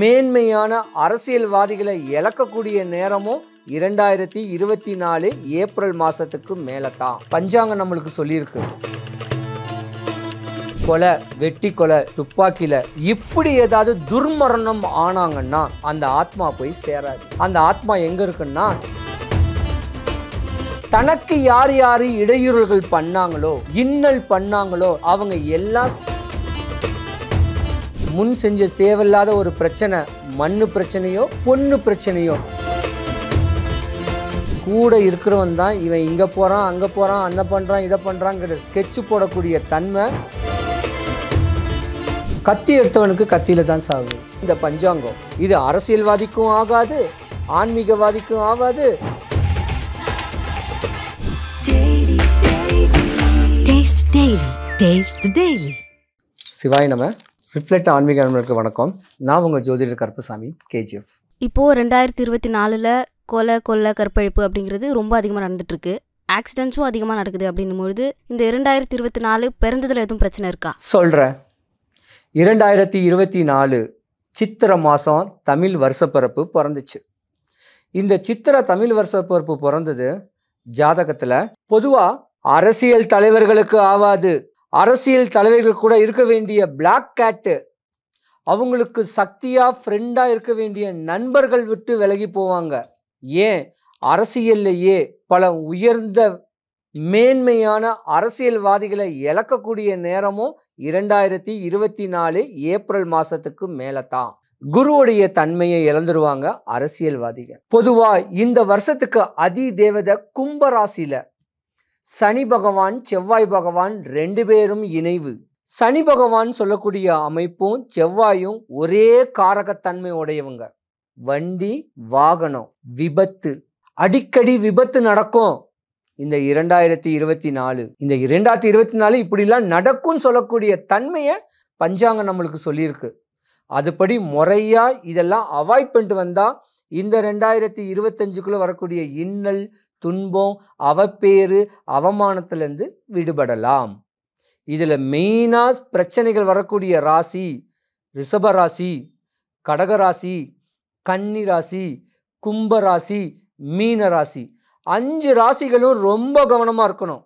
மேன்மையான அரசியல்வாதிகளை இழக்கக்கூடிய நேரமும் இரண்டாயிரத்தி இருபத்தி நாலு ஏப்ரல் மாதத்துக்கு மேலத்தான் தான் பஞ்சாங்கம் நம்மளுக்கு சொல்லியிருக்கு கொலை வெட்டி கொலை துப்பாக்கியில் இப்படி ஏதாவது துர்மரணம் ஆனாங்கன்னா அந்த ஆத்மா போய் சேராது அந்த ஆத்மா எங்கே இருக்குன்னா தனக்கு யார் யார் இடையூறுகள் பண்ணாங்களோ இன்னல் பண்ணாங்களோ அவங்க எல்லாம் முன் செஞ்ச தேவையில்லாத ஒரு பிரச்சனை மண்ணு பிரச்சனையோ பொண்ணு பிரச்சனையோ கூட இருக்கிறவன் தான் இவன் இங்கே போகிறான் அங்கே போகிறான் அன்ன பண்ணுறான் இதை பண்ணுறாங்கிற ஸ்கெட்சு போடக்கூடிய தன்மை கத்தி எடுத்தவனுக்கு கத்தியில் தான் சாகுது இந்த பஞ்சாங்கம் இது அரசியல்வாதிக்கும் ஆகாது ஆன்மீகவாதிக்கும் ஆகாது சிவாய் நம்ம ரிஃப்ளெக்ட் ஆன்மீக நண்பர்களுக்கு வணக்கம் நான் உங்கள் ஜோதிடர் கருப்பசாமி கேஜிஎஃப் இப்போது ரெண்டாயிரத்தி இருபத்தி நாலில் கொலை கொள்ளை கற்பழிப்பு அப்படிங்கிறது ரொம்ப அதிகமாக நடந்துட்டுருக்கு ஆக்சிடென்ட்ஸும் அதிகமாக நடக்குது அப்படின்னும்பொழுது இந்த இரண்டாயிரத்தி இருபத்தி நாலு பிறந்ததில் எதுவும் பிரச்சனை இருக்கா சொல்கிறேன் இரண்டாயிரத்தி இருபத்தி நாலு சித்திரை மாதம் தமிழ் வருஷப்பிறப்பு பிறந்துச்சு இந்த சித்திரை தமிழ் வருஷப்பிறப்பு பிறந்தது ஜாதகத்தில் பொதுவாக அரசியல் தலைவர்களுக்கு ஆவாது அரசியல் தலைவர்கள் கூட இருக்க வேண்டிய பிளாக் கேட்டு அவங்களுக்கு சக்தியாக ஃப்ரெண்டாக இருக்க வேண்டிய நண்பர்கள் விட்டு விலகி போவாங்க ஏன் அரசியல்லையே பல உயர்ந்த மேன்மையான அரசியல்வாதிகளை இழக்கக்கூடிய நேரமும் இரண்டாயிரத்தி இருபத்தி நாலு ஏப்ரல் மாதத்துக்கு மேலே தான் குருவுடைய தன்மையை இழந்துருவாங்க அரசியல்வாதிகள் பொதுவாக இந்த வருஷத்துக்கு அதி தேவதை கும்பராசியில் சனி பகவான் செவ்வாய் பகவான் ரெண்டு பேரும் இணைவு சனி பகவான் சொல்லக்கூடிய அமைப்பும் செவ்வாயும் ஒரே காரகத்தன்மை உடையவங்க வண்டி வாகனம் விபத்து அடிக்கடி விபத்து நடக்கும் இந்த இரண்டாயிரத்தி இருபத்தி நாலு இந்த இரண்டாயிரத்தி இருபத்தி நாலு இப்படிலாம் நடக்கும்னு சொல்லக்கூடிய தன்மையை பஞ்சாங்கம் நம்மளுக்கு சொல்லியிருக்கு அதுபடி முறையாக இதெல்லாம் அவாய்ட் பண்ணிட்டு வந்தால் இந்த ரெண்டாயிரத்தி இருபத்தஞ்சுக்குள்ளே வரக்கூடிய இன்னல் துன்பம் அவப்பேறு அவமானத்திலேருந்து விடுபடலாம் இதில் மெயினாக பிரச்சனைகள் வரக்கூடிய ராசி ரிஷப ராசி கடகராசி கன்னி ராசி கும்ப ராசி மீன ராசி அஞ்சு ராசிகளும் ரொம்ப கவனமாக இருக்கணும்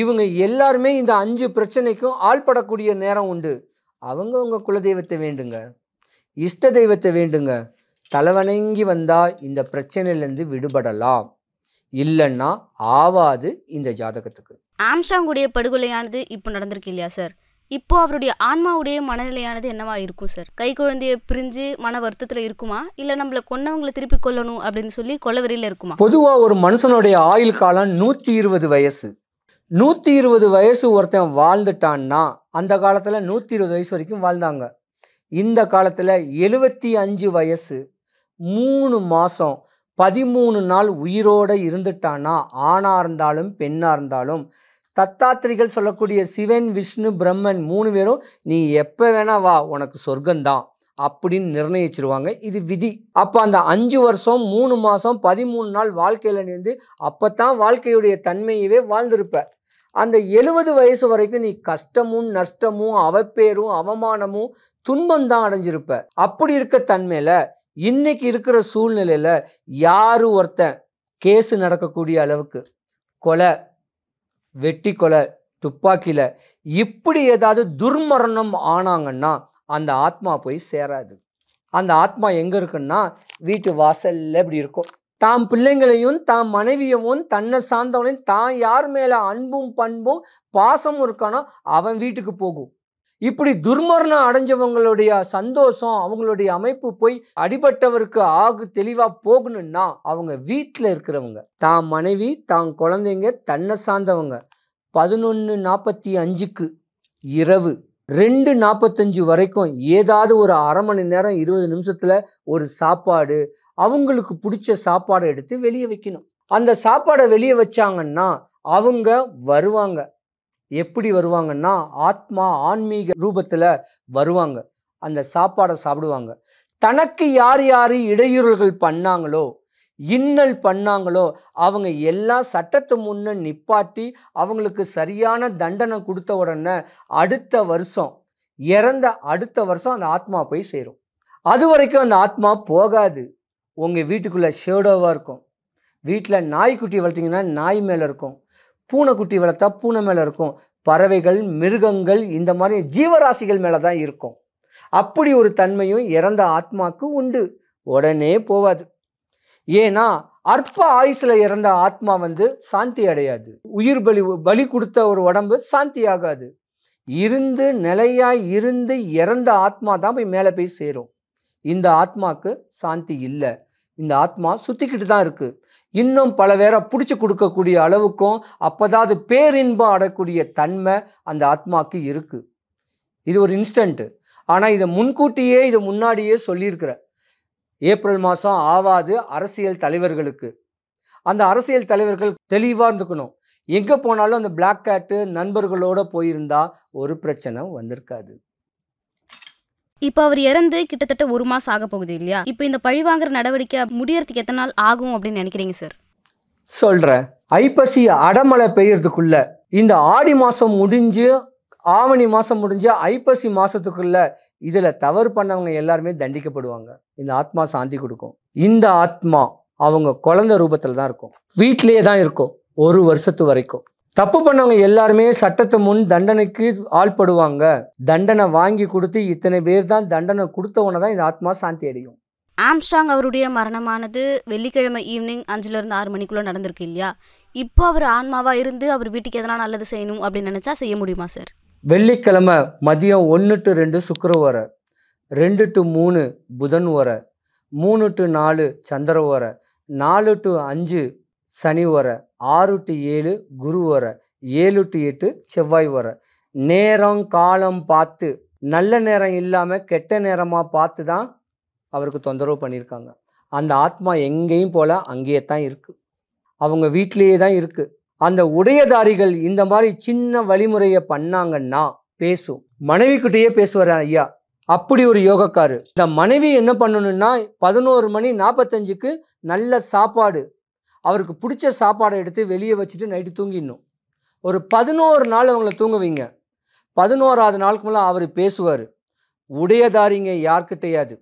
இவங்க எல்லாருமே இந்த அஞ்சு பிரச்சனைக்கும் ஆள்படக்கூடிய நேரம் உண்டு அவங்கவுங்க குலதெய்வத்தை வேண்டுங்க இஷ்ட தெய்வத்தை வேண்டுங்க தலைவணங்கி வந்தால் இந்த பிரச்சனையிலேருந்து விடுபடலாம் இல்லைன்னா ஆவாது இந்த ஜாதகத்துக்கு ஆம்ஸ்டாங்குடைய படுகொலையானது இப்போ நடந்திருக்கு இல்லையா சார் இப்போ அவருடைய ஆன்மாவுடைய மனநிலையானது என்னவா இருக்கும் சார் கை குழந்தைய பிரிஞ்சு மன வருத்தத்தில் இருக்குமா இல்லை நம்மளை கொன்னவங்களை திருப்பி கொள்ளணும் அப்படின்னு சொல்லி கொலவெறியில் இருக்குமா பொதுவாக ஒரு மனுஷனுடைய ஆயுள் காலம் நூற்றி இருபது வயசு நூற்றி இருபது வயசு ஒருத்தன் வாழ்ந்துட்டான்னா அந்த காலத்தில் நூற்றி இருபது வயசு வரைக்கும் வாழ்ந்தாங்க இந்த காலத்தில் எழுபத்தி அஞ்சு வயசு மூணு மாதம் பதிமூணு நாள் உயிரோடு இருந்துட்டானா ஆணாக இருந்தாலும் பெண்ணாக இருந்தாலும் தத்தாத்திரிகள் சொல்லக்கூடிய சிவன் விஷ்ணு பிரம்மன் மூணு பேரும் நீ எப்போ வேணா வா உனக்கு சொர்க்கந்தான் அப்படின்னு நிர்ணயிச்சிருவாங்க இது விதி அப்போ அந்த அஞ்சு வருஷம் மூணு மாதம் பதிமூணு நாள் வாழ்க்கையில் நின்று அப்போ தான் வாழ்க்கையுடைய தன்மையவே வாழ்ந்திருப்ப அந்த எழுபது வயசு வரைக்கும் நீ கஷ்டமும் நஷ்டமும் அவப்பேரும் அவமானமும் துன்பம் தான் அடைஞ்சிருப்ப அப்படி இருக்க தன்மையில் இன்னைக்கு இருக்கிற சூழ்நிலையில் யார் ஒருத்தன் கேஸு நடக்கக்கூடிய அளவுக்கு கொலை வெட்டி கொலை துப்பாக்கியில் இப்படி ஏதாவது துர்மரணம் ஆனாங்கன்னா அந்த ஆத்மா போய் சேராது அந்த ஆத்மா எங்கே இருக்குன்னா வீட்டு வாசலில் இப்படி இருக்கும் தாம் பிள்ளைங்களையும் தாம் மனைவியவும் தன்னை சார்ந்தவனையும் தான் யார் மேலே அன்பும் பண்பும் பாசமும் இருக்கானோ அவன் வீட்டுக்கு போகும் இப்படி துர்மரணம் அடைஞ்சவங்களுடைய சந்தோஷம் அவங்களுடைய அமைப்பு போய் அடிபட்டவருக்கு ஆகு தெளிவாக போகணும்னா அவங்க வீட்டில் இருக்கிறவங்க தான் மனைவி தான் குழந்தைங்க தன்னை சார்ந்தவங்க பதினொன்று நாற்பத்தி அஞ்சுக்கு இரவு ரெண்டு நாற்பத்தஞ்சு வரைக்கும் ஏதாவது ஒரு அரை மணி நேரம் இருபது நிமிஷத்தில் ஒரு சாப்பாடு அவங்களுக்கு பிடிச்ச சாப்பாடை எடுத்து வெளியே வைக்கணும் அந்த சாப்பாடை வெளியே வச்சாங்கன்னா அவங்க வருவாங்க எப்படி வருவாங்கன்னா ஆத்மா ஆன்மீக ரூபத்தில் வருவாங்க அந்த சாப்பாடை சாப்பிடுவாங்க தனக்கு யார் யார் இடையூறுகள் பண்ணாங்களோ இன்னல் பண்ணாங்களோ அவங்க எல்லாம் சட்டத்து முன்ன நிப்பாட்டி அவங்களுக்கு சரியான தண்டனை கொடுத்த உடனே அடுத்த வருஷம் இறந்த அடுத்த வருஷம் அந்த ஆத்மா போய் சேரும் அது வரைக்கும் அந்த ஆத்மா போகாது உங்கள் வீட்டுக்குள்ளே ஷேடோவாக இருக்கும் வீட்டில் நாய்க்குட்டி வளர்த்திங்கன்னா நாய் மேலே இருக்கும் பூனைக்குட்டி வளர்த்தா பூனை மேலே இருக்கும் பறவைகள் மிருகங்கள் இந்த மாதிரி ஜீவராசிகள் மேலே தான் இருக்கும் அப்படி ஒரு தன்மையும் இறந்த ஆத்மாக்கு உண்டு உடனே போவாது ஏன்னா அற்ப ஆயுசில் இறந்த ஆத்மா வந்து சாந்தி அடையாது உயிர் பலி பலி கொடுத்த ஒரு உடம்பு சாந்தி ஆகாது இருந்து நிலையாக இருந்து இறந்த ஆத்மா தான் போய் மேலே போய் சேரும் இந்த ஆத்மாக்கு சாந்தி இல்லை இந்த ஆத்மா சுற்றிக்கிட்டு தான் இருக்குது இன்னும் பல பேரை பிடிச்சி கொடுக்கக்கூடிய அளவுக்கும் அப்போதாவது பேரின்பம் அடக்கூடிய தன்மை அந்த ஆத்மாவுக்கு இருக்குது இது ஒரு இன்ஸ்டண்ட்டு ஆனால் இதை முன்கூட்டியே இதை முன்னாடியே சொல்லியிருக்கிற ஏப்ரல் மாதம் ஆவாது அரசியல் தலைவர்களுக்கு அந்த அரசியல் தலைவர்கள் தெளிவாக இருந்துக்கணும் எங்கே போனாலும் அந்த பிளாக் கேட்டு நண்பர்களோடு போயிருந்தால் ஒரு பிரச்சனை வந்திருக்காது இப்போ அவர் இறந்து கிட்டத்தட்ட ஒரு மாதம் ஆக போகுது இல்லையா இப்போ இந்த பழி வாங்குற நடவடிக்கை முடியறதுக்கு எத்தனை நாள் ஆகும் அப்படின்னு நினைக்கிறீங்க சார் சொல்கிறேன் ஐப்பசி அடமழை பெய்யறதுக்குள்ள இந்த ஆடி மாதம் முடிஞ்சு ஆவணி மாதம் முடிஞ்சு ஐப்பசி மாசத்துக்குள்ள இதில் தவறு பண்ணவங்க எல்லாருமே தண்டிக்கப்படுவாங்க இந்த ஆத்மா சாந்தி கொடுக்கும் இந்த ஆத்மா அவங்க குழந்த ரூபத்தில் தான் இருக்கும் வீட்டிலே தான் இருக்கும் ஒரு வருஷத்து வரைக்கும் தப்பு பண்ணவங்க எல்லாருமே சட்டத்து முன் தண்டனைக்கு ஆள்படுவாங்க தண்டனை வாங்கி கொடுத்து இத்தனை பேர் தான் தண்டனை கொடுத்தவன தான் இந்த ஆத்மா சாந்தி அடையும் ஆம்ஸ்ட்ராங் அவருடைய மரணமானது வெள்ளிக்கிழமை ஈவினிங் அஞ்சுலேருந்து ஆறு மணிக்குள்ளே நடந்திருக்கு இல்லையா இப்போ அவர் ஆன்மாவாக இருந்து அவர் வீட்டுக்கு எதனா நல்லது செய்யணும் அப்படின்னு நினச்சா செய்ய முடியுமா சார் வெள்ளிக்கிழமை மதியம் ஒன்று டு ரெண்டு ஓர ரெண்டு டு மூணு புதன் ஓர மூணு டு நாலு சந்திர ஓர நாலு டு அஞ்சு சனி ஓர ஆறு டு ஏழு குரு வர ஏழு டு எட்டு செவ்வாய் வர நேரம் காலம் பார்த்து நல்ல நேரம் இல்லாமல் கெட்ட நேரமாக பார்த்து தான் அவருக்கு தொந்தரவு பண்ணியிருக்காங்க அந்த ஆத்மா எங்கேயும் போல அங்கேயே தான் இருக்குது அவங்க வீட்டிலையே தான் இருக்குது அந்த உடையதாரிகள் இந்த மாதிரி சின்ன வழிமுறையை பண்ணாங்கன்னா பேசும் மனைவிக்கிட்டேயே பேசுவார் ஐயா அப்படி ஒரு யோகக்காரு இந்த மனைவி என்ன பண்ணணும்னா பதினோரு மணி நாற்பத்தஞ்சுக்கு நல்ல சாப்பாடு அவருக்கு பிடிச்ச சாப்பாடை எடுத்து வெளியே வச்சுட்டு நைட்டு தூங்கிடணும் ஒரு பதினோரு நாள் அவங்கள தூங்குவீங்க பதினோராவது நாளுக்கு மேலே அவர் பேசுவார் உடையதாரிங்க யார்கிட்டையாது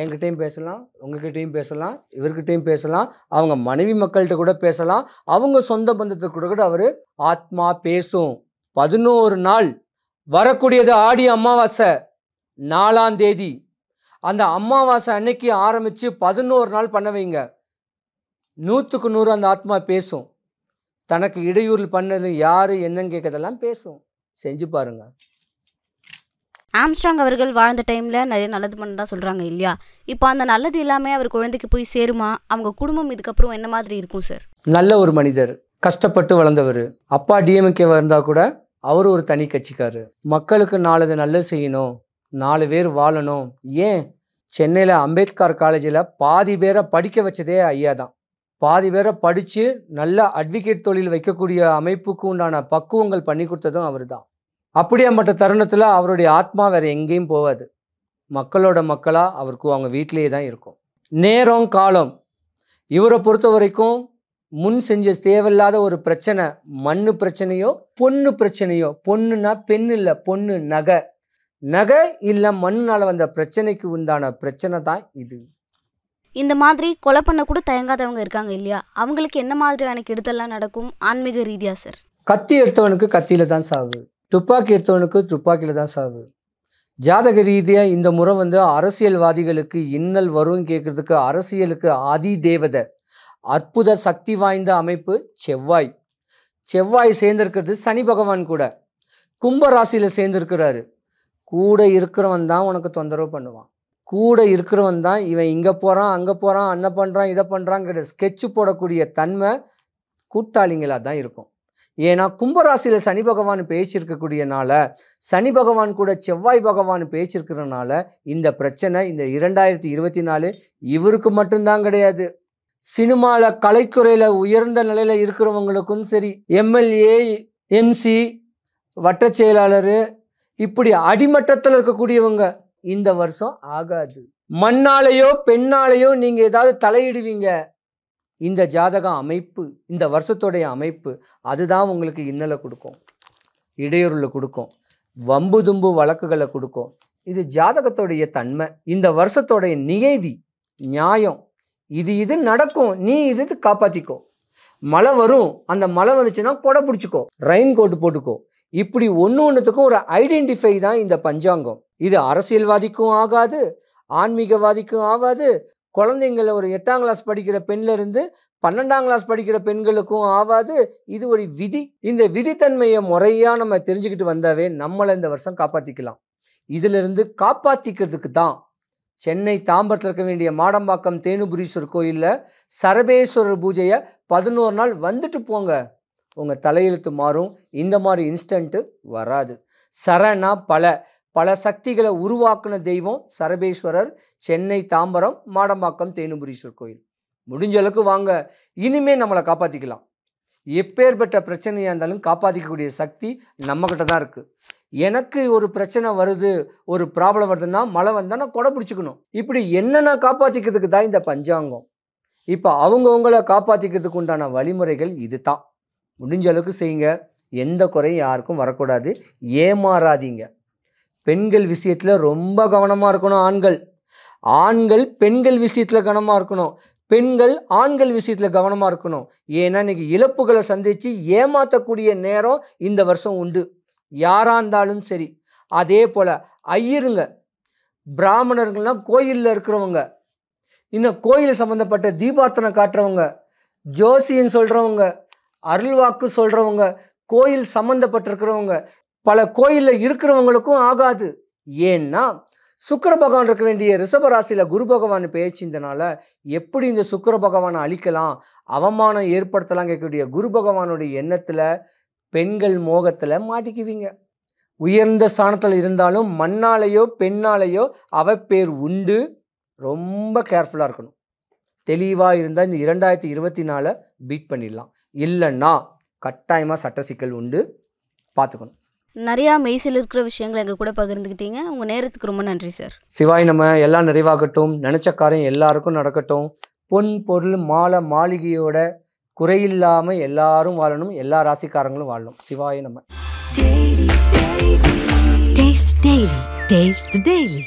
என்கிட்டையும் பேசலாம் உங்ககிட்டையும் பேசலாம் இவர்கிட்டையும் பேசலாம் அவங்க மனைவி மக்கள்கிட்ட கூட பேசலாம் அவங்க சொந்த பந்தத்தை கூட கூட அவர் ஆத்மா பேசும் பதினோரு நாள் வரக்கூடியது ஆடி அமாவாசை நாலாம் தேதி அந்த அமாவாசை அன்னைக்கு ஆரம்பித்து பதினோரு நாள் பண்ண வைங்க நூற்றுக்கு நூறு அந்த ஆத்மா பேசும் தனக்கு இடையூறு பண்ணது யார் என்னன்னு கேட்கறதெல்லாம் பேசும் செஞ்சு பாருங்க ஆம்ஸ்ட்ராங் அவர்கள் வாழ்ந்த டைமில் நிறைய நல்லது தான் சொல்கிறாங்க இல்லையா இப்போ அந்த நல்லது எல்லாமே அவர் குழந்தைக்கு போய் சேருமா அவங்க குடும்பம் இதுக்கப்புறம் என்ன மாதிரி இருக்கும் சார் நல்ல ஒரு மனிதர் கஷ்டப்பட்டு வளர்ந்தவர் அப்பா டிஎம்கே இருந்தால் கூட அவர் ஒரு தனி கட்சிக்காரு மக்களுக்கு நாலு நல்லது செய்யணும் நாலு பேர் வாழணும் ஏன் சென்னையில் அம்பேத்கர் காலேஜில் பாதி பேரை படிக்க வச்சதே ஐயா தான் பாதி பேரை படித்து நல்ல அட்வொகேட் தொழில் வைக்கக்கூடிய அமைப்புக்கு உண்டான பக்குவங்கள் பண்ணி கொடுத்ததும் அவர் தான் அப்படியே மற்ற தருணத்தில் அவருடைய ஆத்மா வேறு எங்கேயும் போகாது மக்களோட மக்களாக அவருக்கு அவங்க வீட்டிலேயே தான் இருக்கும் நேரம் காலம் இவரை பொறுத்த வரைக்கும் முன் செஞ்ச தேவையில்லாத ஒரு பிரச்சனை மண்ணு பிரச்சனையோ பொண்ணு பிரச்சனையோ பொண்ணுனா பெண் இல்லை பொண்ணு நகை நகை இல்லை மண்ணால் வந்த பிரச்சனைக்கு உண்டான பிரச்சனை தான் இது இந்த மாதிரி கொலை பண்ண கூட தயங்காதவங்க இருக்காங்க இல்லையா அவங்களுக்கு என்ன மாதிரியான கெடுதல்லாம் நடக்கும் ஆன்மீக ரீதியாக சார் கத்தி எடுத்தவனுக்கு கத்தியில் தான் சாவு துப்பாக்கி எடுத்தவனுக்கு துப்பாக்கியில் தான் சாவு ஜாதக ரீதியாக இந்த முறை வந்து அரசியல்வாதிகளுக்கு இன்னல் வரும் கேட்குறதுக்கு அரசியலுக்கு அதி தேவதை அற்புத சக்தி வாய்ந்த அமைப்பு செவ்வாய் செவ்வாய் சேர்ந்திருக்கிறது சனி பகவான் கூட கும்ப ராசியில் சேர்ந்திருக்கிறாரு கூட இருக்கிறவன் தான் உனக்கு தொந்தரவு பண்ணுவான் கூட இருக்கிறவன் தான் இவன் இங்கே போகிறான் அங்கே போகிறான் அண்ணன் பண்ணுறான் இதை பண்ணுறாங்கிற ஸ்கெட்சு போடக்கூடிய தன்மை கூட்டாளிங்களாக தான் இருக்கும் ஏன்னா கும்பராசியில் சனி பகவான் பேச்சிருக்கக்கூடியனால சனி பகவான் கூட செவ்வாய் பகவான் பேச்சிருக்கிறனால இந்த பிரச்சனை இந்த இரண்டாயிரத்தி இருபத்தி நாலு இவருக்கு மட்டும்தான் கிடையாது சினிமாவில் கலைத்துறையில் உயர்ந்த நிலையில் இருக்கிறவங்களுக்கும் சரி எம்எல்ஏ எம்சி வட்டச் செயலாளர் இப்படி அடிமட்டத்தில் இருக்கக்கூடியவங்க இந்த வருஷம் ஆகாது மண்ணாலேயோ பெண்ணாலேயோ நீங்கள் ஏதாவது தலையிடுவீங்க இந்த ஜாதகம் அமைப்பு இந்த வருஷத்துடைய அமைப்பு அதுதான் உங்களுக்கு இன்னலை கொடுக்கும் இடையூறில் கொடுக்கும் வம்பு தும்பு வழக்குகளை கொடுக்கும் இது ஜாதகத்துடைய தன்மை இந்த வருஷத்துடைய நியதி நியாயம் இது இது நடக்கும் நீ இது இது காப்பாற்றிக்கோ மழை வரும் அந்த மழை வந்துச்சுன்னா கொடை பிடிச்சிக்கோ ரெயின் கோட்டு போட்டுக்கோ இப்படி ஒன்று ஒன்றுத்துக்கும் ஒரு ஐடென்டிஃபை தான் இந்த பஞ்சாங்கம் இது அரசியல்வாதிக்கும் ஆகாது ஆன்மீகவாதிக்கும் ஆகாது குழந்தைங்கள ஒரு எட்டாம் கிளாஸ் படிக்கிற பெண்ணிலிருந்து பன்னெண்டாம் கிளாஸ் படிக்கிற பெண்களுக்கும் ஆகாது இது ஒரு விதி இந்த விதித்தன்மையை முறையாக நம்ம தெரிஞ்சுக்கிட்டு வந்தாவே நம்மளை இந்த வருஷம் காப்பாற்றிக்கலாம் இதிலிருந்து காப்பாற்றிக்கிறதுக்கு தான் சென்னை தாம்பரத்தில் இருக்க வேண்டிய மாடம்பாக்கம் தேனுபுரீஸ்வரர் கோயிலில் சரபேஸ்வரர் பூஜையை பதினோரு நாள் வந்துட்டு போங்க உங்கள் தலையெழுத்து மாறும் இந்த மாதிரி இன்ஸ்டண்ட்டு வராது சரணா பல பல சக்திகளை உருவாக்குன தெய்வம் சரபேஸ்வரர் சென்னை தாம்பரம் மாடம்பாக்கம் தேனுபுரீஸ்வர் கோயில் முடிஞ்ச அளவுக்கு வாங்க இனிமே நம்மளை காப்பாற்றிக்கலாம் எப்பேற்பட்ட பிரச்சனையாக இருந்தாலும் காப்பாற்றிக்கக்கூடிய சக்தி நம்மக்கிட்ட தான் இருக்குது எனக்கு ஒரு பிரச்சனை வருது ஒரு ப்ராப்ளம் வருதுன்னா மழை வந்தால் நான் கொடை பிடிச்சிக்கணும் இப்படி என்னென்ன காப்பாற்றிக்கிறதுக்கு தான் இந்த பஞ்சாங்கம் இப்போ அவங்கவுங்கள காப்பாற்றிக்கிறதுக்கு உண்டான வழிமுறைகள் இது தான் முடிஞ்ச அளவுக்கு செய்யுங்க எந்த குறையும் யாருக்கும் வரக்கூடாது ஏமாறாதீங்க பெண்கள் விஷயத்தில் ரொம்ப கவனமாக இருக்கணும் ஆண்கள் ஆண்கள் பெண்கள் விஷயத்தில் கவனமாக இருக்கணும் பெண்கள் ஆண்கள் விஷயத்தில் கவனமாக இருக்கணும் ஏன்னா இன்றைக்கி இழப்புகளை சந்தித்து ஏமாற்றக்கூடிய நேரம் இந்த வருஷம் உண்டு யாராக இருந்தாலும் சரி அதே போல் ஐயருங்க பிராமணர்கள்லாம் கோயிலில் இருக்கிறவங்க இன்னும் கோயில் சம்மந்தப்பட்ட தீபார்த்தனை காட்டுறவங்க ஜோசியன் சொல்கிறவங்க அருள்வாக்கு சொல்கிறவங்க கோயில் சம்மந்தப்பட்டிருக்கிறவங்க பல கோயிலில் இருக்கிறவங்களுக்கும் ஆகாது ஏன்னா சுக்கர பகவான் இருக்க வேண்டிய ரிஷபராசியில் குரு பகவான் பேச்சிந்தனால எப்படி இந்த சுக்கர பகவானை அழிக்கலாம் அவமானம் ஏற்படுத்தலாம் கேட்கக்கூடிய குரு பகவானுடைய எண்ணத்தில் பெண்கள் மோகத்தில் மாட்டிக்குவீங்க உயர்ந்த ஸ்தானத்தில் இருந்தாலும் மண்ணாலேயோ பெண்ணாலேயோ பேர் உண்டு ரொம்ப கேர்ஃபுல்லாக இருக்கணும் தெளிவாக இருந்தால் இந்த இரண்டாயிரத்தி இருபத்தி நாலை பீட் பண்ணிடலாம் இல்லைன்னா கட்டாயமாக சட்ட சிக்கல் உண்டு பார்த்துக்கணும் நிறையா மெய்சில் இருக்கிற விஷயங்களை எங்கள் கூட பகிர்ந்துக்கிட்டீங்க உங்கள் நேரத்துக்கு ரொம்ப நன்றி சார் சிவாய் நம்ம எல்லாம் நிறைவாகட்டும் நினச்ச காரியம் எல்லாருக்கும் நடக்கட்டும் பொன் பொருள் மாலை மாளிகையோட குறையில்லாமல் எல்லாரும் வாழணும் எல்லா ராசிக்காரங்களும் வாழணும் சிவாய் நம்ம daily daily taste daily taste daily